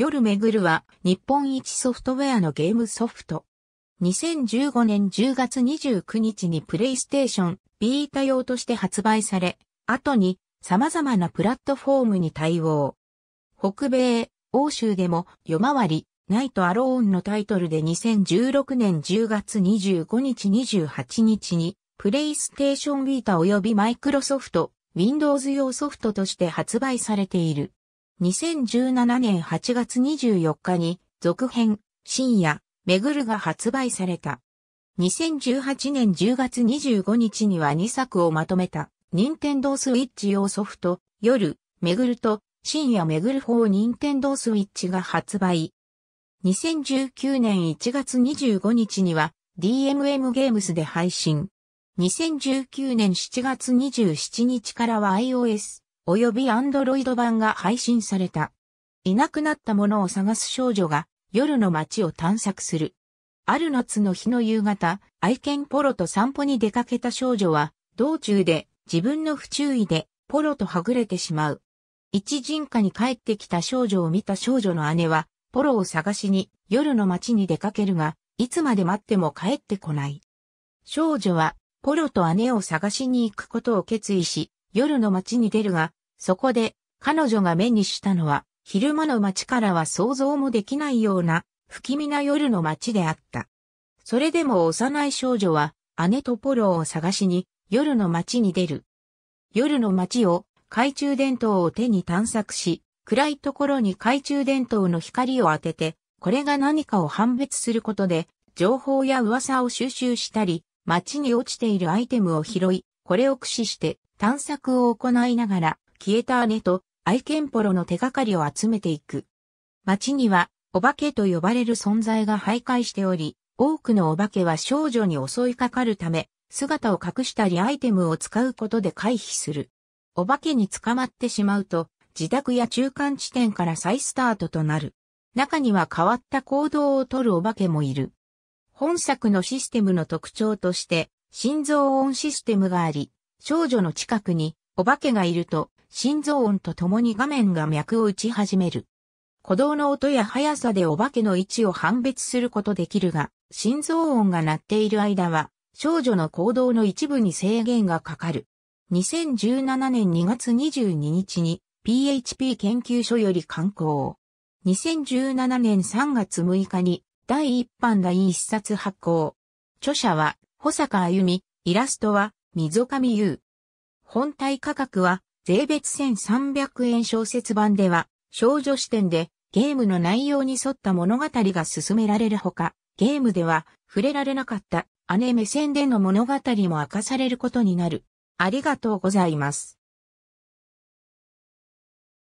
夜めぐるは日本一ソフトウェアのゲームソフト。2015年10月29日にプレイステーションビータ用として発売され、後に様々なプラットフォームに対応。北米、欧州でも夜回り、ナイトアローンのタイトルで2016年10月25日28日に、プレイステーションビータ及びマイクロソフト、Windows 用ソフトとして発売されている。2017年8月24日に続編、深夜、めぐるが発売された。2018年10月25日には2作をまとめた、任天堂スイッチ用ソフト、夜、めぐると、深夜めぐる4任天堂スイッチが発売。2019年1月25日には DMM ゲームスで配信。2019年7月27日からは iOS 及びアンドロイド版が配信された。いなくなったものを探す少女が夜の街を探索する。ある夏の日の夕方、愛犬ポロと散歩に出かけた少女は、道中で自分の不注意でポロとはぐれてしまう。一人家に帰ってきた少女を見た少女の姉は、ポロを探しに夜の街に出かけるが、いつまで待っても帰ってこない。少女は、ポロと姉を探しに行くことを決意し、夜の街に出るが、そこで、彼女が目にしたのは、昼間の街からは想像もできないような、不気味な夜の街であった。それでも幼い少女は、姉とポロを探しに、夜の街に出る。夜の街を、懐中電灯を手に探索し、暗いところに懐中電灯の光を当てて、これが何かを判別することで、情報や噂を収集したり、街に落ちているアイテムを拾い、これを駆使して探索を行いながら、消えた姉と愛犬ポロの手がかりを集めていく。街には、お化けと呼ばれる存在が徘徊しており、多くのお化けは少女に襲いかかるため、姿を隠したりアイテムを使うことで回避する。お化けに捕まってしまうと、自宅や中間地点から再スタートとなる。中には変わった行動をとるお化けもいる。本作のシステムの特徴として、心臓音システムがあり、少女の近くにお化けがいると心臓音とともに画面が脈を打ち始める。鼓動の音や速さでお化けの位置を判別することできるが、心臓音が鳴っている間は、少女の行動の一部に制限がかかる。2017年2月22日に PHP 研究所より刊行。2017年3月6日に第一版第一冊発行。著者は保坂歩み、イラストは溝上優。本体価格は税別1300円小説版では、少女視点でゲームの内容に沿った物語が進められるほか、ゲームでは触れられなかった姉目線での物語も明かされることになる。ありがとうございます。